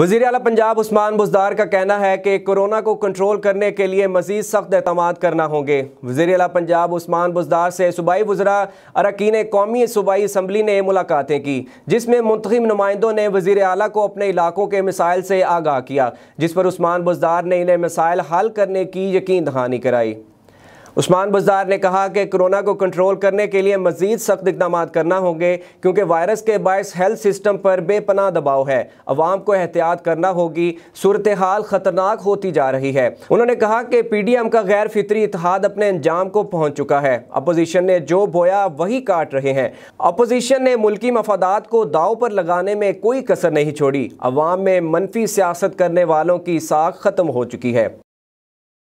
वजीर अला पंजाब उस्मान बुजदार का कहना है कि कोरोना को कंट्रोल करने के लिए मजीद सख्त अहतम करना होंगे वजीर अला पंजाब उस्मान बुजदार से सूबाई वजरा अरकिन कौमी सूबाई इसम्बली ने मुलाकातें की जिसमें मुंतब नुमाइंदों ने वजीर अला को अपने इलाकों के मिसाइल से आगाह किया जिस पर उस्मान बुजदार ने इन्हें मिसाइल हल करने की यकीन दहानी कराई उस्मान बुजार ने कहा कि कोरोना को कंट्रोल करने के लिए मजीद सख्त इकदाम करना होंगे क्योंकि वायरस के बायस हेल्थ सिस्टम पर बेपनाह दबाव है अवाम को एहतियात करना होगी सूरत हाल खतरनाक होती जा रही है उन्होंने कहा कि पी डी एम का गैर फितरी इतिहाद अपने अंजाम को पहुँच चुका है अपोजिशन ने जो बोया वही काट रहे हैं अपोजिशन ने मुल्की मफादात को दाव पर लगाने में कोई कसर नहीं छोड़ी अवाम में मनफी सियासत करने वालों की साख खत्म हो चुकी है